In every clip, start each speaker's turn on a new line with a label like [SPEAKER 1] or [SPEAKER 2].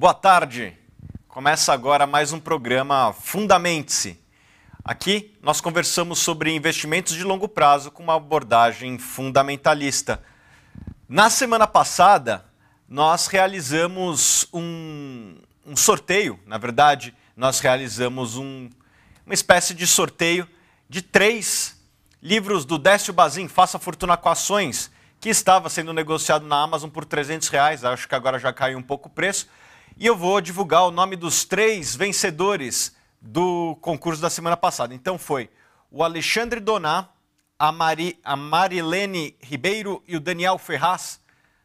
[SPEAKER 1] Boa tarde. Começa agora mais um programa Fundamente-se. Aqui nós conversamos sobre investimentos de longo prazo com uma abordagem fundamentalista. Na semana passada, nós realizamos um, um sorteio, na verdade, nós realizamos um, uma espécie de sorteio de três livros do Décio Bazin, Faça Fortuna com Ações, que estava sendo negociado na Amazon por 300 reais, acho que agora já caiu um pouco o preço, e eu vou divulgar o nome dos três vencedores do concurso da semana passada. Então foi o Alexandre Doná, a, Mari, a Marilene Ribeiro e o Daniel Ferraz.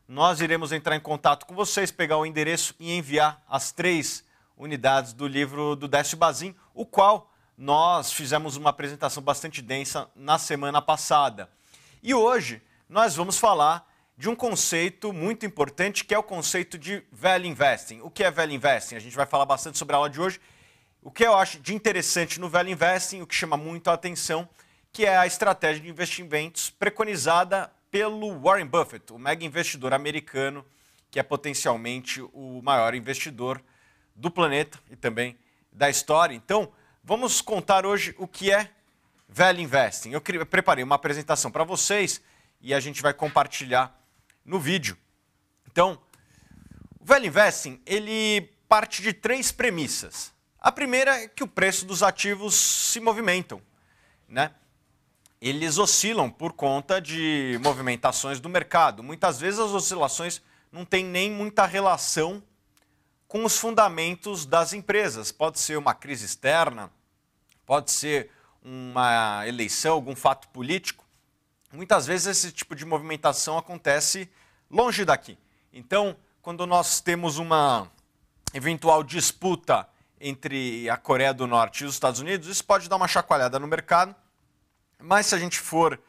[SPEAKER 1] Nós iremos entrar em contato com vocês, pegar o endereço e enviar as três unidades do livro do Décio Bazin, o qual nós fizemos uma apresentação bastante densa na semana passada. E hoje nós vamos falar de um conceito muito importante que é o conceito de value investing. O que é value investing? A gente vai falar bastante sobre a aula de hoje. O que eu acho de interessante no value investing, o que chama muito a atenção, que é a estratégia de investimentos preconizada pelo Warren Buffett, o mega investidor americano, que é potencialmente o maior investidor do planeta e também da história. Então, vamos contar hoje o que é value investing. Eu preparei uma apresentação para vocês e a gente vai compartilhar no vídeo. Então, o Value Investing, ele parte de três premissas. A primeira é que o preço dos ativos se movimentam, né? Eles oscilam por conta de movimentações do mercado. Muitas vezes as oscilações não têm nem muita relação com os fundamentos das empresas. Pode ser uma crise externa, pode ser uma eleição, algum fato político muitas vezes esse tipo de movimentação acontece longe daqui. Então, quando nós temos uma eventual disputa entre a Coreia do Norte e os Estados Unidos, isso pode dar uma chacoalhada no mercado, mas se a gente for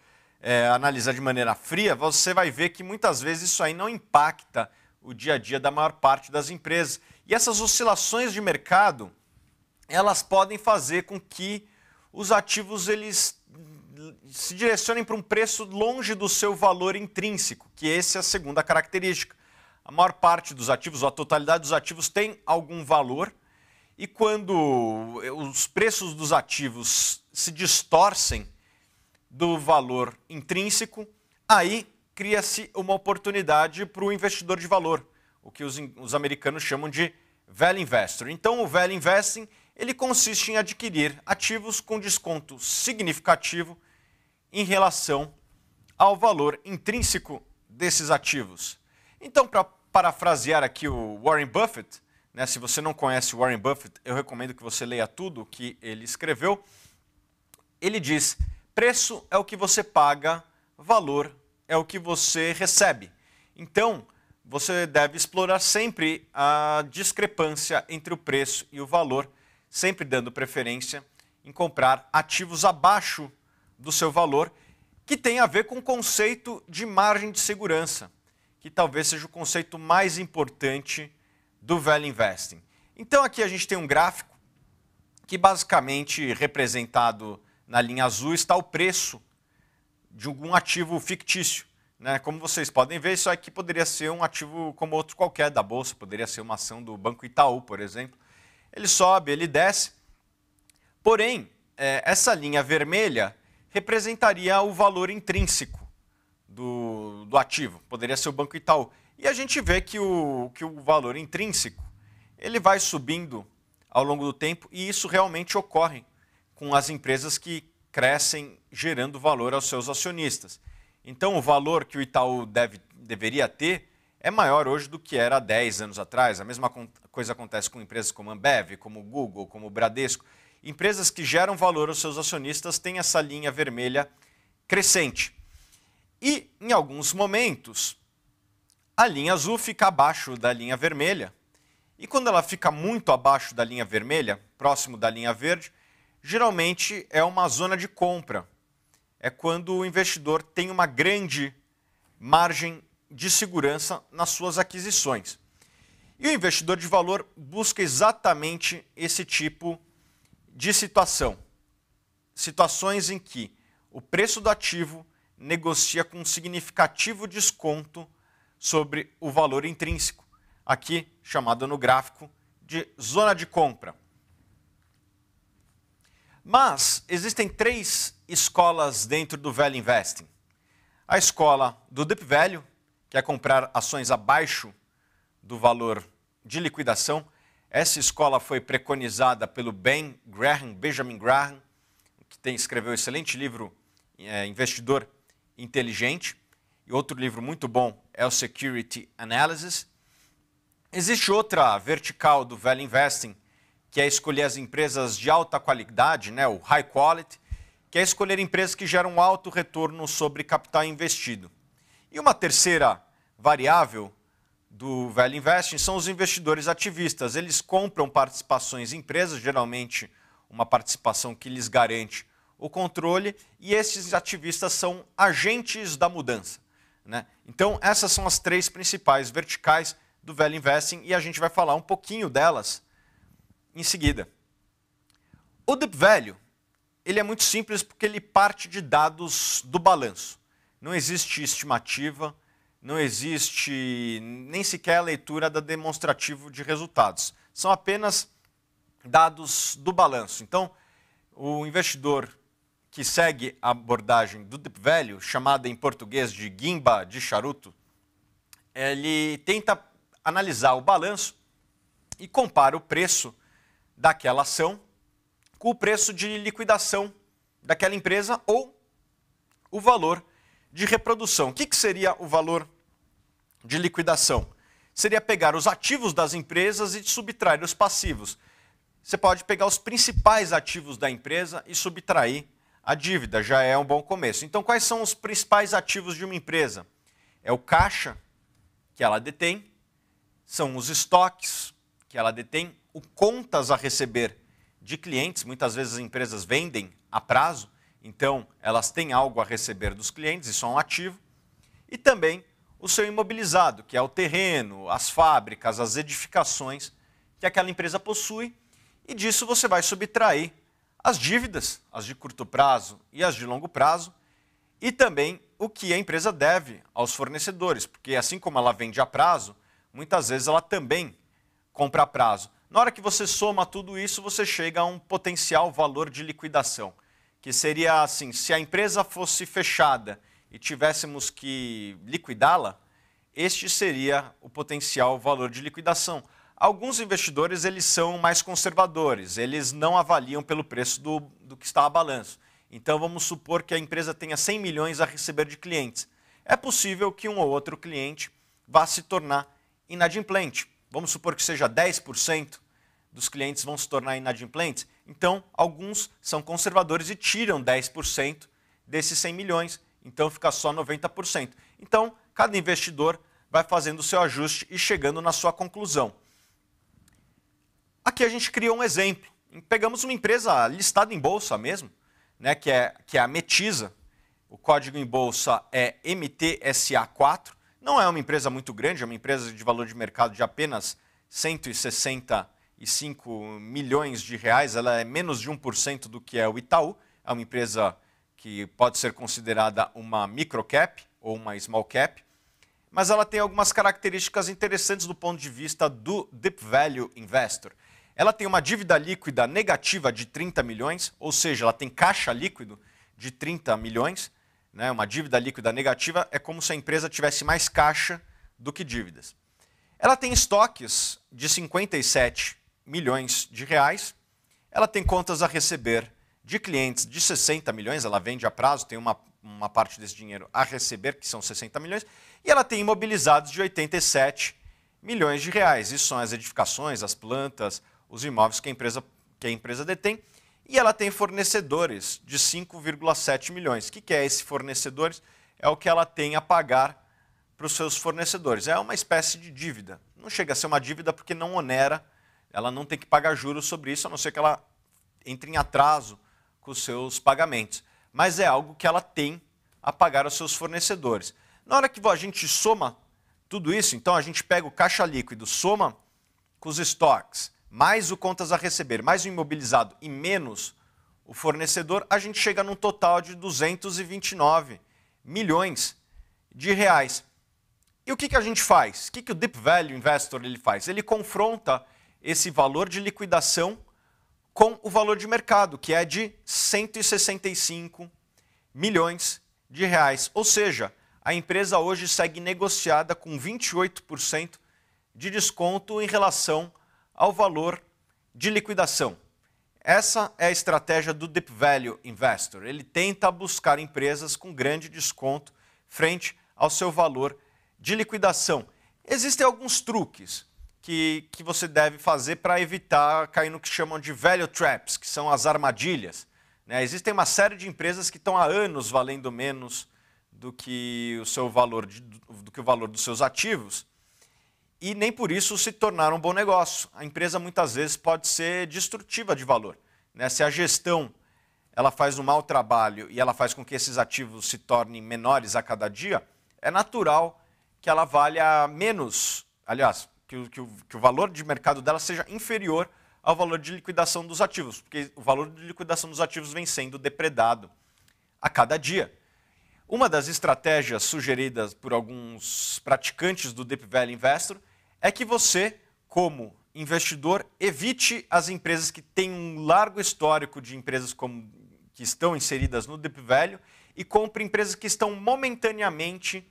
[SPEAKER 1] é, analisar de maneira fria, você vai ver que muitas vezes isso aí não impacta o dia a dia da maior parte das empresas. E essas oscilações de mercado, elas podem fazer com que os ativos eles se direcionem para um preço longe do seu valor intrínseco, que essa é a segunda característica. A maior parte dos ativos, ou a totalidade dos ativos, tem algum valor, e quando os preços dos ativos se distorcem do valor intrínseco, aí cria-se uma oportunidade para o investidor de valor, o que os, os americanos chamam de value investor. Então, o value investing ele consiste em adquirir ativos com desconto significativo em relação ao valor intrínseco desses ativos. Então, para parafrasear aqui o Warren Buffett, né, se você não conhece o Warren Buffett, eu recomendo que você leia tudo o que ele escreveu. Ele diz: preço é o que você paga, valor é o que você recebe. Então, você deve explorar sempre a discrepância entre o preço e o valor, sempre dando preferência em comprar ativos abaixo do seu valor, que tem a ver com o conceito de margem de segurança, que talvez seja o conceito mais importante do Value Investing. Então aqui a gente tem um gráfico que basicamente representado na linha azul está o preço de algum ativo fictício. Né? Como vocês podem ver, isso aqui poderia ser um ativo como outro qualquer da Bolsa, poderia ser uma ação do Banco Itaú, por exemplo. Ele sobe, ele desce. Porém, eh, essa linha vermelha representaria o valor intrínseco do, do ativo, poderia ser o Banco Itaú. E a gente vê que o, que o valor intrínseco ele vai subindo ao longo do tempo e isso realmente ocorre com as empresas que crescem gerando valor aos seus acionistas. Então, o valor que o Itaú deve, deveria ter é maior hoje do que era 10 anos atrás. A mesma coisa acontece com empresas como a Ambev, como o Google, como o Bradesco. Empresas que geram valor aos seus acionistas têm essa linha vermelha crescente. E, em alguns momentos, a linha azul fica abaixo da linha vermelha. E quando ela fica muito abaixo da linha vermelha, próximo da linha verde, geralmente é uma zona de compra. É quando o investidor tem uma grande margem de segurança nas suas aquisições. E o investidor de valor busca exatamente esse tipo de situação. Situações em que o preço do ativo negocia com um significativo desconto sobre o valor intrínseco, aqui chamado no gráfico de zona de compra. Mas existem três escolas dentro do Value Investing. A escola do Deep Value, que é comprar ações abaixo do valor de liquidação, essa escola foi preconizada pelo Ben Graham, Benjamin Graham, que tem, escreveu um excelente livro, é, Investidor Inteligente, e outro livro muito bom é o Security Analysis. Existe outra vertical do Value Investing, que é escolher as empresas de alta qualidade, né, o High Quality, que é escolher empresas que geram alto retorno sobre capital investido. E uma terceira variável do Velho Investing são os investidores ativistas. Eles compram participações em empresas, geralmente uma participação que lhes garante o controle, e esses ativistas são agentes da mudança. Né? Então, essas são as três principais verticais do Velho Investing e a gente vai falar um pouquinho delas em seguida. O Deep Value ele é muito simples porque ele parte de dados do balanço. Não existe estimativa, não existe nem sequer a leitura da demonstrativo de resultados. São apenas dados do balanço. Então, o investidor que segue a abordagem do Deep Value, chamada em português de guimba de charuto, ele tenta analisar o balanço e compara o preço daquela ação com o preço de liquidação daquela empresa ou o valor de reprodução. O que, que seria o valor de liquidação? Seria pegar os ativos das empresas e subtrair os passivos. Você pode pegar os principais ativos da empresa e subtrair a dívida, já é um bom começo. Então, quais são os principais ativos de uma empresa? É o caixa que ela detém, são os estoques que ela detém, o contas a receber de clientes. Muitas vezes as empresas vendem a prazo, então elas têm algo a receber dos clientes, isso é um ativo. E também o seu imobilizado, que é o terreno, as fábricas, as edificações que aquela empresa possui, e disso você vai subtrair as dívidas, as de curto prazo e as de longo prazo, e também o que a empresa deve aos fornecedores, porque assim como ela vende a prazo, muitas vezes ela também compra a prazo. Na hora que você soma tudo isso, você chega a um potencial valor de liquidação, que seria assim, se a empresa fosse fechada e tivéssemos que liquidá-la, este seria o potencial valor de liquidação. Alguns investidores eles são mais conservadores, eles não avaliam pelo preço do, do que está a balanço. Então vamos supor que a empresa tenha 100 milhões a receber de clientes. É possível que um ou outro cliente vá se tornar inadimplente. Vamos supor que seja 10% dos clientes vão se tornar inadimplentes. Então alguns são conservadores e tiram 10% desses 100 milhões então fica só 90%. Então, cada investidor vai fazendo o seu ajuste e chegando na sua conclusão. Aqui a gente criou um exemplo. Pegamos uma empresa listada em bolsa mesmo, né, que, é, que é a Metiza. O código em bolsa é MTSA4. Não é uma empresa muito grande, é uma empresa de valor de mercado de apenas 165 milhões de reais. Ela é menos de 1% do que é o Itaú. É uma empresa que pode ser considerada uma microcap ou uma small cap, mas ela tem algumas características interessantes do ponto de vista do Deep Value Investor. Ela tem uma dívida líquida negativa de 30 milhões, ou seja, ela tem caixa líquido de 30 milhões. Né? Uma dívida líquida negativa é como se a empresa tivesse mais caixa do que dívidas. Ela tem estoques de 57 milhões de reais. Ela tem contas a receber de clientes de 60 milhões, ela vende a prazo, tem uma, uma parte desse dinheiro a receber, que são 60 milhões, e ela tem imobilizados de 87 milhões de reais. Isso são as edificações, as plantas, os imóveis que a empresa, que a empresa detém. E ela tem fornecedores de 5,7 milhões. O que, que é esse fornecedores? É o que ela tem a pagar para os seus fornecedores. É uma espécie de dívida. Não chega a ser uma dívida porque não onera, ela não tem que pagar juros sobre isso, a não ser que ela entre em atraso com os seus pagamentos, mas é algo que ela tem a pagar aos seus fornecedores. Na hora que a gente soma tudo isso, então a gente pega o caixa líquido, soma com os estoques, mais o contas a receber, mais o imobilizado e menos o fornecedor, a gente chega num total de 229 milhões de reais. E o que, que a gente faz? O que, que o Deep Value Investor ele faz? Ele confronta esse valor de liquidação com o valor de mercado, que é de 165 milhões de reais. Ou seja, a empresa hoje segue negociada com 28% de desconto em relação ao valor de liquidação. Essa é a estratégia do Deep Value Investor. Ele tenta buscar empresas com grande desconto frente ao seu valor de liquidação. Existem alguns truques que, que você deve fazer para evitar cair no que chamam de value traps, que são as armadilhas. Né? Existem uma série de empresas que estão há anos valendo menos do que o seu valor de, do que o valor dos seus ativos e nem por isso se tornaram um bom negócio. A empresa muitas vezes pode ser destrutiva de valor. Né? Se a gestão ela faz um mau trabalho e ela faz com que esses ativos se tornem menores a cada dia, é natural que ela valha menos. Aliás, que o, que, o, que o valor de mercado dela seja inferior ao valor de liquidação dos ativos, porque o valor de liquidação dos ativos vem sendo depredado a cada dia. Uma das estratégias sugeridas por alguns praticantes do Deep Value Investor é que você, como investidor, evite as empresas que têm um largo histórico de empresas como, que estão inseridas no Deep Value e compre empresas que estão momentaneamente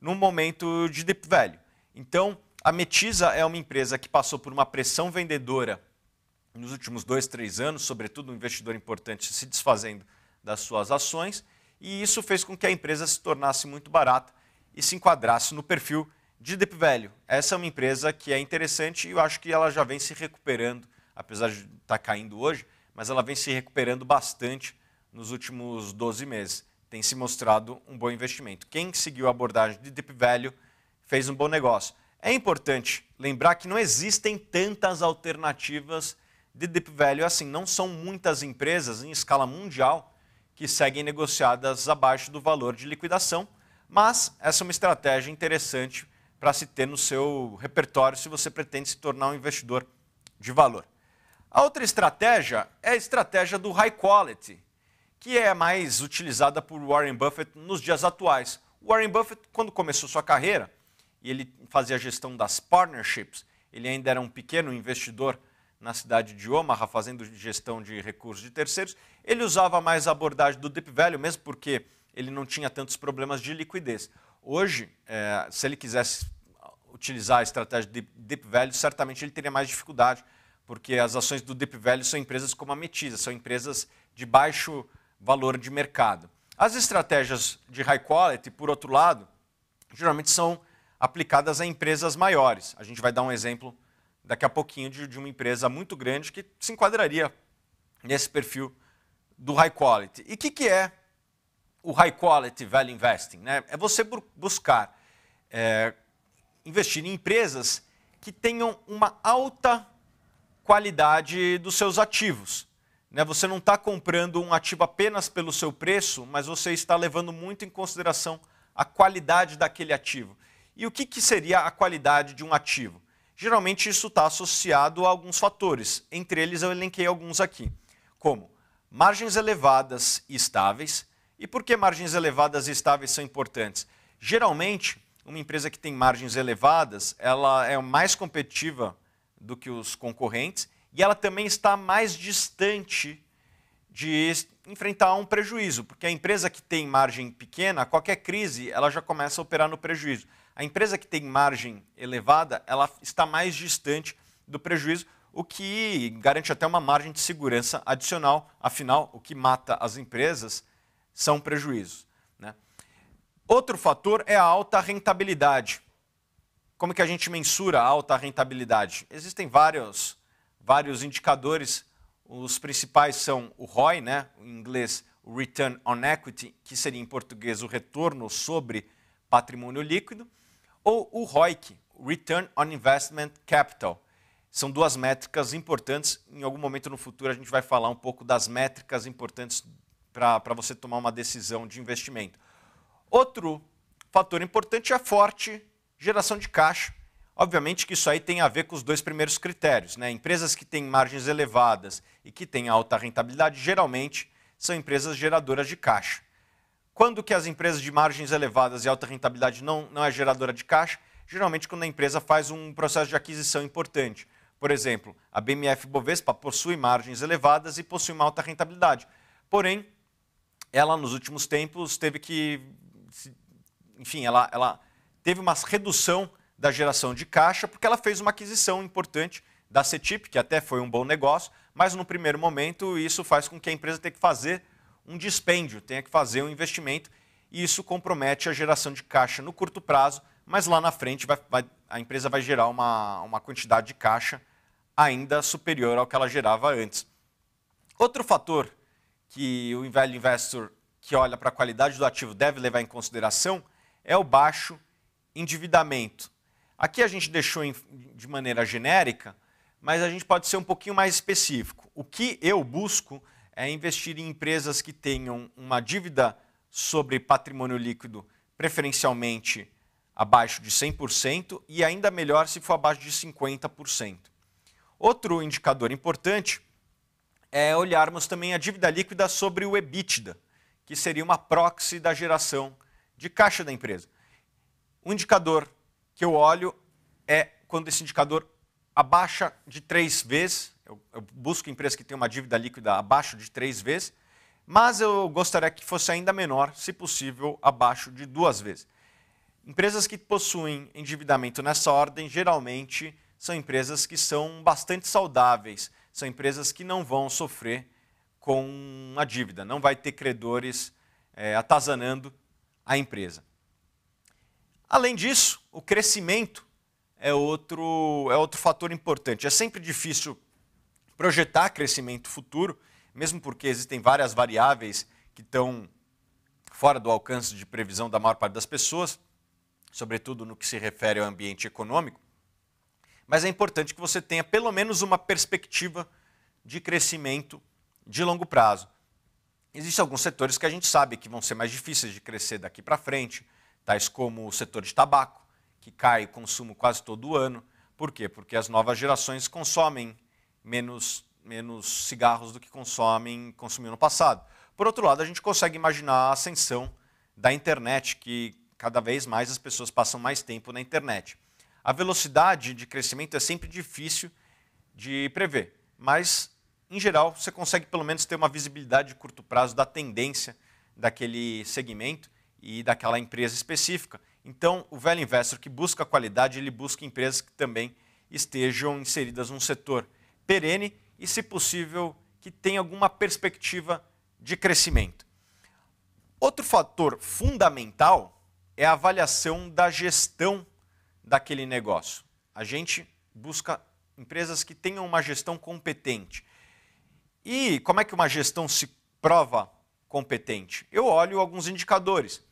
[SPEAKER 1] no momento de Deep Value. Então, a Metisa é uma empresa que passou por uma pressão vendedora nos últimos dois, três anos, sobretudo um investidor importante se desfazendo das suas ações, e isso fez com que a empresa se tornasse muito barata e se enquadrasse no perfil de Deep Value. Essa é uma empresa que é interessante e eu acho que ela já vem se recuperando, apesar de estar tá caindo hoje, mas ela vem se recuperando bastante nos últimos 12 meses. Tem se mostrado um bom investimento. Quem seguiu a abordagem de Deep Value fez um bom negócio. É importante lembrar que não existem tantas alternativas de Deep Value assim. Não são muitas empresas em escala mundial que seguem negociadas abaixo do valor de liquidação, mas essa é uma estratégia interessante para se ter no seu repertório se você pretende se tornar um investidor de valor. A outra estratégia é a estratégia do high quality, que é mais utilizada por Warren Buffett nos dias atuais. Warren Buffett, quando começou sua carreira, e ele fazia a gestão das partnerships. Ele ainda era um pequeno investidor na cidade de Omaha, fazendo gestão de recursos de terceiros. Ele usava mais a abordagem do Deep Value, mesmo porque ele não tinha tantos problemas de liquidez. Hoje, é, se ele quisesse utilizar a estratégia de Deep Value, certamente ele teria mais dificuldade, porque as ações do Deep Value são empresas como a Metisa, são empresas de baixo valor de mercado. As estratégias de high quality, por outro lado, geralmente são aplicadas a empresas maiores. A gente vai dar um exemplo daqui a pouquinho de, de uma empresa muito grande que se enquadraria nesse perfil do high quality. E o que, que é o high quality value investing? Né? É você buscar é, investir em empresas que tenham uma alta qualidade dos seus ativos. Né? Você não está comprando um ativo apenas pelo seu preço, mas você está levando muito em consideração a qualidade daquele ativo. E o que, que seria a qualidade de um ativo? Geralmente isso está associado a alguns fatores, entre eles eu elenquei alguns aqui, como margens elevadas e estáveis. E por que margens elevadas e estáveis são importantes? Geralmente, uma empresa que tem margens elevadas, ela é mais competitiva do que os concorrentes e ela também está mais distante de enfrentar um prejuízo, porque a empresa que tem margem pequena, qualquer crise, ela já começa a operar no prejuízo. A empresa que tem margem elevada, ela está mais distante do prejuízo, o que garante até uma margem de segurança adicional. Afinal, o que mata as empresas são prejuízos. Né? Outro fator é a alta rentabilidade. Como que a gente mensura a alta rentabilidade? Existem vários, vários indicadores. Os principais são o ROI, né? em inglês Return on Equity, que seria em português o retorno sobre patrimônio líquido ou o ROIC, Return on Investment Capital. São duas métricas importantes. Em algum momento no futuro a gente vai falar um pouco das métricas importantes para você tomar uma decisão de investimento. Outro fator importante é a forte geração de caixa. Obviamente que isso aí tem a ver com os dois primeiros critérios. Né? Empresas que têm margens elevadas e que têm alta rentabilidade geralmente são empresas geradoras de caixa. Quando que as empresas de margens elevadas e alta rentabilidade não, não é geradora de caixa? Geralmente quando a empresa faz um processo de aquisição importante. Por exemplo, a BMF Bovespa possui margens elevadas e possui uma alta rentabilidade. Porém, ela nos últimos tempos teve que. Enfim, ela, ela teve uma redução da geração de caixa porque ela fez uma aquisição importante da CETIP, que até foi um bom negócio, mas no primeiro momento isso faz com que a empresa tenha que fazer um dispêndio, tenha que fazer um investimento e isso compromete a geração de caixa no curto prazo, mas lá na frente vai, vai, a empresa vai gerar uma, uma quantidade de caixa ainda superior ao que ela gerava antes. Outro fator que o velho investor que olha para a qualidade do ativo deve levar em consideração é o baixo endividamento. Aqui a gente deixou de maneira genérica, mas a gente pode ser um pouquinho mais específico. O que eu busco é investir em empresas que tenham uma dívida sobre patrimônio líquido, preferencialmente abaixo de 100% e ainda melhor se for abaixo de 50%. Outro indicador importante é olharmos também a dívida líquida sobre o EBITDA, que seria uma proxy da geração de caixa da empresa. Um indicador que eu olho é quando esse indicador abaixa de três vezes. Eu, eu busco empresas que têm uma dívida líquida abaixo de três vezes, mas eu gostaria que fosse ainda menor, se possível, abaixo de duas vezes. Empresas que possuem endividamento nessa ordem geralmente são empresas que são bastante saudáveis, são empresas que não vão sofrer com a dívida, não vai ter credores é, atazanando a empresa. Além disso, o crescimento é outro, é outro fator importante. É sempre difícil projetar crescimento futuro, mesmo porque existem várias variáveis que estão fora do alcance de previsão da maior parte das pessoas, sobretudo no que se refere ao ambiente econômico. Mas é importante que você tenha pelo menos uma perspectiva de crescimento de longo prazo. Existem alguns setores que a gente sabe que vão ser mais difíceis de crescer daqui para frente, tais como o setor de tabaco, que cai o consumo quase todo ano. Por quê? Porque as novas gerações consomem menos, menos cigarros do que consomem consumiu no passado. Por outro lado, a gente consegue imaginar a ascensão da internet, que cada vez mais as pessoas passam mais tempo na internet. A velocidade de crescimento é sempre difícil de prever, mas em geral você consegue pelo menos ter uma visibilidade de curto prazo da tendência daquele segmento e daquela empresa específica então, o velho investor que busca qualidade, ele busca empresas que também estejam inseridas num setor perene e, se possível, que tenha alguma perspectiva de crescimento. Outro fator fundamental é a avaliação da gestão daquele negócio. A gente busca empresas que tenham uma gestão competente. E como é que uma gestão se prova competente? Eu olho alguns indicadores.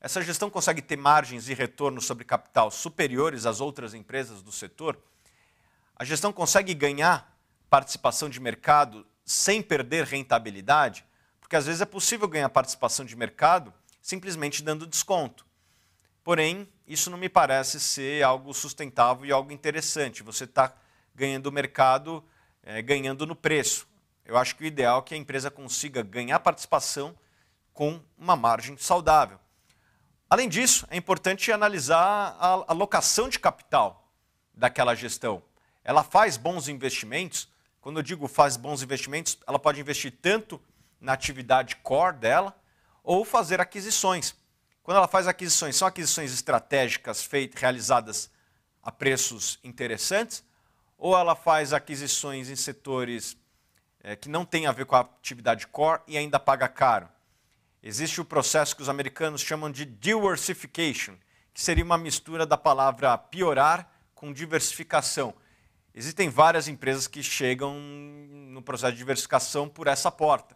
[SPEAKER 1] Essa gestão consegue ter margens e retornos sobre capital superiores às outras empresas do setor? A gestão consegue ganhar participação de mercado sem perder rentabilidade? Porque às vezes é possível ganhar participação de mercado simplesmente dando desconto. Porém, isso não me parece ser algo sustentável e algo interessante. Você está ganhando o mercado, é, ganhando no preço. Eu acho que o ideal é que a empresa consiga ganhar participação com uma margem saudável. Além disso, é importante analisar a alocação de capital daquela gestão. Ela faz bons investimentos. Quando eu digo faz bons investimentos, ela pode investir tanto na atividade core dela ou fazer aquisições. Quando ela faz aquisições, são aquisições estratégicas feitas, realizadas a preços interessantes, ou ela faz aquisições em setores é, que não têm a ver com a atividade core e ainda paga caro. Existe o processo que os americanos chamam de diversification, que seria uma mistura da palavra piorar com diversificação. Existem várias empresas que chegam no processo de diversificação por essa porta.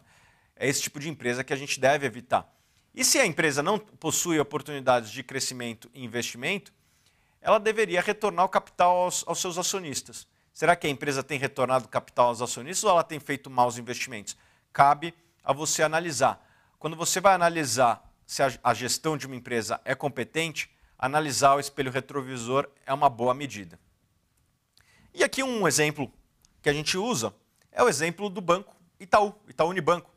[SPEAKER 1] É esse tipo de empresa que a gente deve evitar. E se a empresa não possui oportunidades de crescimento e investimento, ela deveria retornar o capital aos, aos seus acionistas. Será que a empresa tem retornado capital aos acionistas ou ela tem feito maus investimentos? Cabe a você analisar quando você vai analisar se a gestão de uma empresa é competente, analisar o espelho retrovisor é uma boa medida. E aqui um exemplo que a gente usa é o exemplo do banco Itaú, Itaú Unibanco.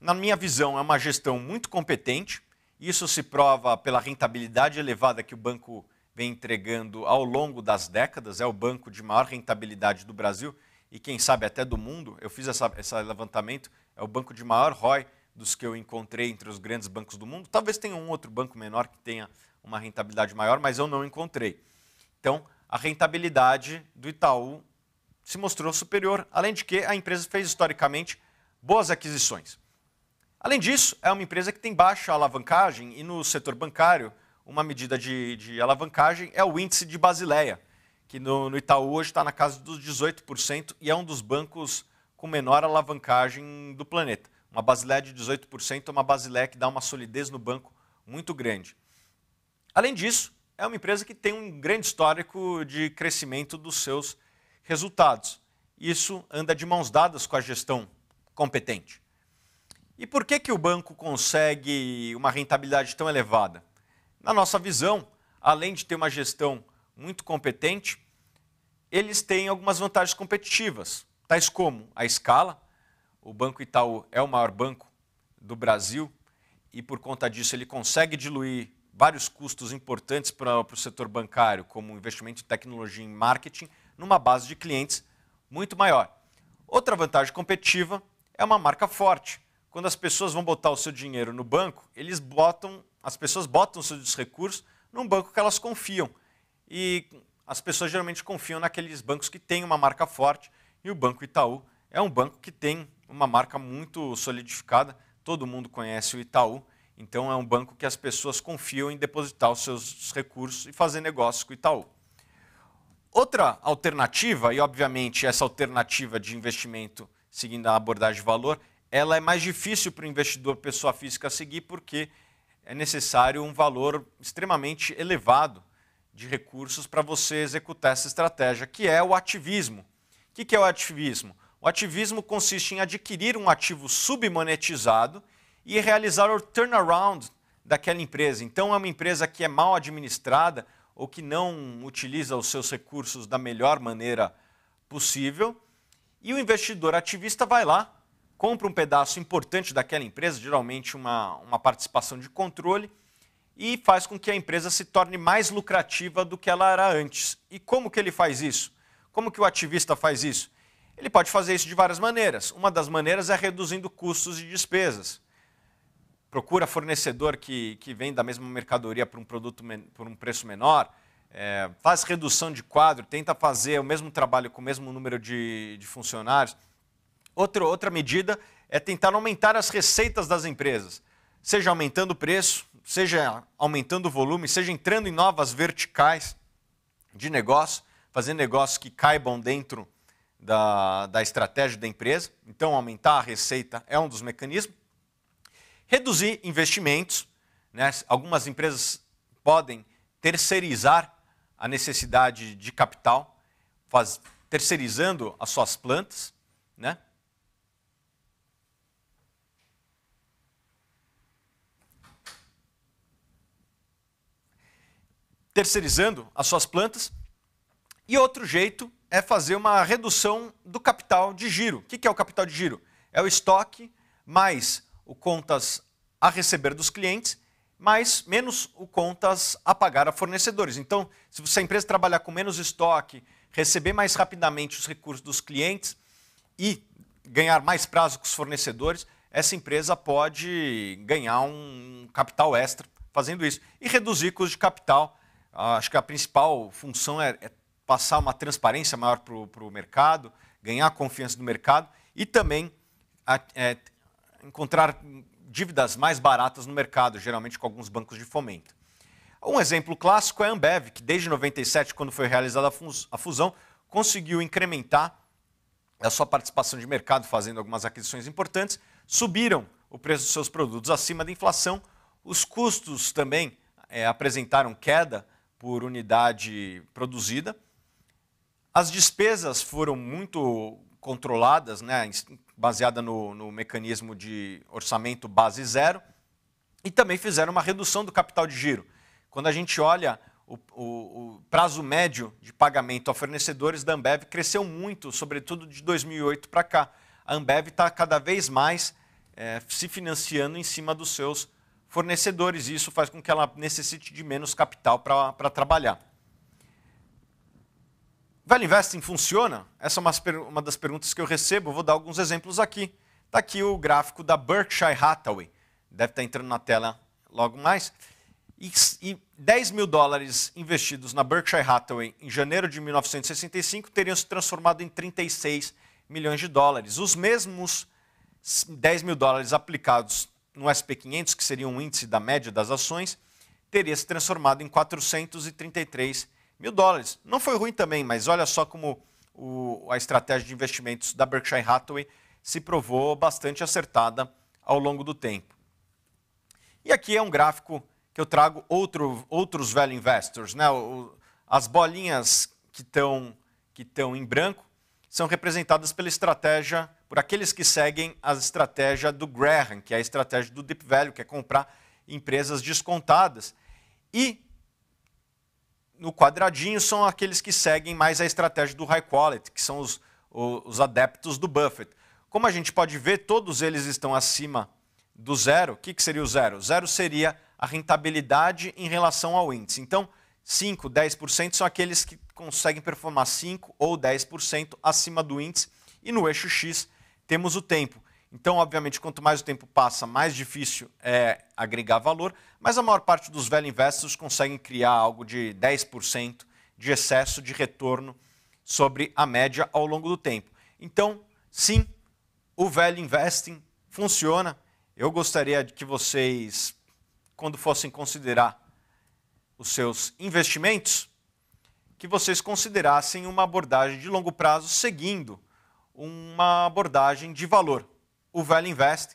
[SPEAKER 1] Na minha visão, é uma gestão muito competente. Isso se prova pela rentabilidade elevada que o banco vem entregando ao longo das décadas. É o banco de maior rentabilidade do Brasil e, quem sabe, até do mundo. Eu fiz esse levantamento. É o banco de maior ROI dos que eu encontrei entre os grandes bancos do mundo. Talvez tenha um outro banco menor que tenha uma rentabilidade maior, mas eu não encontrei. Então, a rentabilidade do Itaú se mostrou superior, além de que a empresa fez historicamente boas aquisições. Além disso, é uma empresa que tem baixa alavancagem e no setor bancário, uma medida de, de alavancagem é o índice de Basileia, que no, no Itaú hoje está na casa dos 18% e é um dos bancos com menor alavancagem do planeta. Uma basileia de 18% é uma basileia que dá uma solidez no banco muito grande. Além disso, é uma empresa que tem um grande histórico de crescimento dos seus resultados. Isso anda de mãos dadas com a gestão competente. E por que, que o banco consegue uma rentabilidade tão elevada? Na nossa visão, além de ter uma gestão muito competente, eles têm algumas vantagens competitivas, tais como a escala, o Banco Itaú é o maior banco do Brasil e, por conta disso, ele consegue diluir vários custos importantes para, o setor bancário, como investimento em tecnologia e marketing, numa base de clientes muito maior. Outra vantagem competitiva é uma marca forte. Quando as pessoas vão botar o seu dinheiro no banco, eles botam, as pessoas botam os seus recursos num banco que elas confiam. E as pessoas geralmente confiam naqueles bancos que têm uma marca forte, e o Banco Itaú é um banco que tem uma marca muito solidificada, todo mundo conhece o Itaú, então é um banco que as pessoas confiam em depositar os seus recursos e fazer negócios com o Itaú. Outra alternativa, e obviamente essa alternativa de investimento seguindo a abordagem de valor, ela é mais difícil para o investidor pessoa física seguir porque é necessário um valor extremamente elevado de recursos para você executar essa estratégia, que é o ativismo. O que é o ativismo? O ativismo consiste em adquirir um ativo submonetizado e realizar o turnaround daquela empresa. Então, é uma empresa que é mal administrada ou que não utiliza os seus recursos da melhor maneira possível. E o investidor ativista vai lá, compra um pedaço importante daquela empresa, geralmente uma, uma participação de controle, e faz com que a empresa se torne mais lucrativa do que ela era antes. E como que ele faz isso? Como que o ativista faz isso? Ele pode fazer isso de várias maneiras. Uma das maneiras é reduzindo custos e despesas. Procura fornecedor que, que vem a mesma mercadoria por um produto por um preço menor. É, faz redução de quadro, tenta fazer o mesmo trabalho com o mesmo número de, de funcionários. Outro, outra medida é tentar aumentar as receitas das empresas, seja aumentando o preço, seja aumentando o volume, seja entrando em novas verticais de negócio, fazer negócios que caibam dentro da, da estratégia da empresa, então aumentar a receita é um dos mecanismos. Reduzir investimentos, né? algumas empresas podem terceirizar a necessidade de capital, faz, terceirizando as suas plantas, né? terceirizando as suas plantas. E outro jeito é fazer uma redução do capital de giro. O que é o capital de giro? É o estoque mais o contas a receber dos clientes, mais menos o contas a pagar a fornecedores. Então, se a empresa trabalhar com menos estoque, receber mais rapidamente os recursos dos clientes e ganhar mais prazo com os fornecedores, essa empresa pode ganhar um capital extra fazendo isso e reduzir custo de capital. Ah, acho que a principal função é, é passar uma transparência maior para o mercado, ganhar a confiança do mercado e também a, é, encontrar dívidas mais baratas no mercado, geralmente com alguns bancos de fomento. Um exemplo clássico é a Ambev, que desde 97, quando foi realizada a fusão, conseguiu incrementar a sua participação de mercado, fazendo algumas aquisições importantes, subiram o preço dos seus produtos acima da inflação, os custos também é, apresentaram queda por unidade produzida as despesas foram muito controladas, né, baseada no, no mecanismo de orçamento base zero, e também fizeram uma redução do capital de giro. Quando a gente olha o, o, o, prazo médio de pagamento a fornecedores da Ambev cresceu muito, sobretudo de 2008 para cá. A Ambev está cada vez mais é, se financiando em cima dos seus fornecedores, e isso faz com que ela necessite de menos capital para trabalhar. Value Investing funciona? Essa é uma, das perguntas que eu recebo, vou dar alguns exemplos aqui. Está aqui o gráfico da Berkshire Hathaway, deve estar tá entrando na tela logo mais. E, e 10 mil dólares investidos na Berkshire Hathaway em janeiro de 1965 teriam se transformado em 36 milhões de dólares. Os mesmos 10 mil dólares aplicados no SP500, que seria um índice da média das ações, teria se transformado em 433 milhões mil dólares. Não foi ruim também, mas olha só como o, a estratégia de investimentos da Berkshire Hathaway se provou bastante acertada ao longo do tempo. E aqui é um gráfico que eu trago outro, outros velho investors. Né? O, as bolinhas que estão que em branco são representadas pela estratégia, por aqueles que seguem a estratégia do Graham, que é a estratégia do Deep Value, que é comprar empresas descontadas. E no quadradinho são aqueles que seguem mais a estratégia do high quality, que são os, os adeptos do Buffett. Como a gente pode ver, todos eles estão acima do zero. O que, que seria o zero? zero seria a rentabilidade em relação ao índice. Então, 5, 10% são aqueles que conseguem performar 5 ou 10% acima do índice. E no eixo X temos o tempo. Então, obviamente, quanto mais o tempo passa, mais difícil é agregar valor, mas a maior parte dos velho investors conseguem criar algo de 10% de excesso de retorno sobre a média ao longo do tempo. Então, sim, o velho investing funciona. Eu gostaria que vocês, quando fossem considerar os seus investimentos, que vocês considerassem uma abordagem de longo prazo seguindo uma abordagem de valor o Value Investing.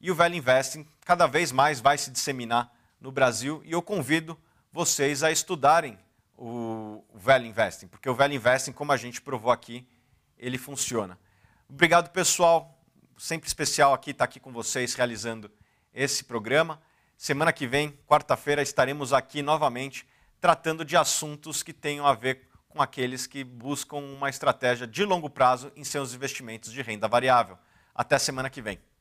[SPEAKER 1] E o Value Investing cada vez mais vai se disseminar no Brasil e eu convido vocês a estudarem o Value Investing, porque o Value Investing, como a gente provou aqui, ele funciona. Obrigado, pessoal. Sempre especial aqui estar aqui com vocês realizando esse programa. Semana que vem, quarta-feira, estaremos aqui novamente tratando de assuntos que tenham a ver com aqueles que buscam uma estratégia de longo prazo em seus investimentos de renda variável. Até a semana que vem.